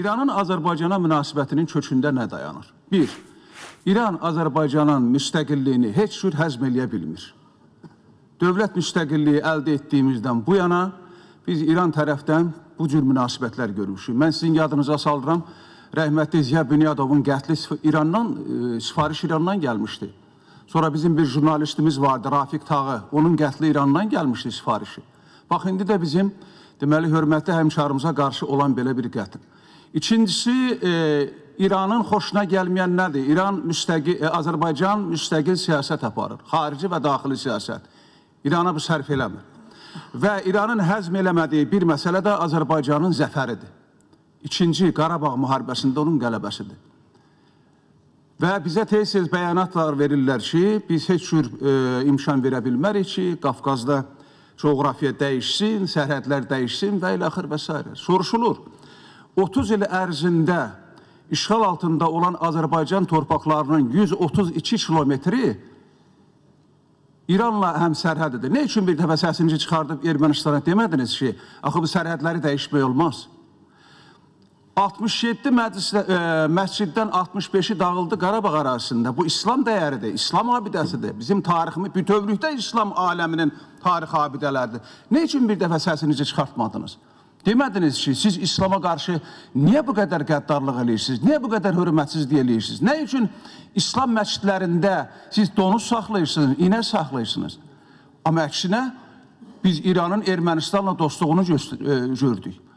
İranın Azərbaycana münasibətinin kökündə nə dayanır? 1. İran Azərbaycanın müstəqilliyini heç cür həzm eləyə bilmir. Dövlət müstəqilliyi əldə etdiyimizdən bu yana biz İran tərəfdən bu cür münasibətlər görmüşük. Mən sizin yadınıza saldıram, rəhmətli Ziya Bünyadovun qətli İrandan, e, sifariş İrandan gəlmişdi. Sonra bizim bir jurnalistimiz vardı, Rafiq Tağı, onun qətli İrandan gəlmişdi sifarişi. Bax, indi də bizim, deməli, hörmətli həmkarımıza qarşı olan belə bir qətl. İkincisi, e, İranın xoşuna gəlməyən nədir? İran müstəqil, e, Azərbaycan müstəqil siyasət aparır. Xarici və daxili siyasət. İrana bu sərf eləmir. Və İranın həzm eləmədiyi bir məsələ də Azərbaycanın zəfəridir. İkinci, Qarabağ müharibəsində onun qələbəsidir. Və bizə tez-tez bəyanatlar verirlər ki, biz heç cür e, imkan verə bilmərik ki, Qafqazda coğrafiya dəyişsin, sərhədlər dəyişsin və ilə axır və s. Soruşulur. 30 il ərzində işğal altında olan Azərbaycan torpaqlarının 132 kilometri İranla həm sərhədidir. Nə üçün bir dəfə səsinizi çıxardıb Ermənistana demədiniz ki, axı bu sərhədləri dəyişmək olmaz? 67 məclisdə, ə, e, məsciddən 65-i dağıldı Qarabağ ərazisində. Bu İslam dəyəridir, İslam abidəsidir. Bizim tariximiz bütövlükdə İslam aləminin tarix abidələridir. Nə üçün bir dəfə səsinizi çıxartmadınız? Demədiniz ki, siz İslama qarşı niyə bu qədər qəddarlıq eləyirsiniz, niyə bu qədər hörmətsizlik eləyirsiniz, nə üçün İslam məscidlərində siz donuz saxlayırsınız, inə saxlayırsınız? Amma əksinə, biz İranın Ermənistanla dostluğunu e, gördük.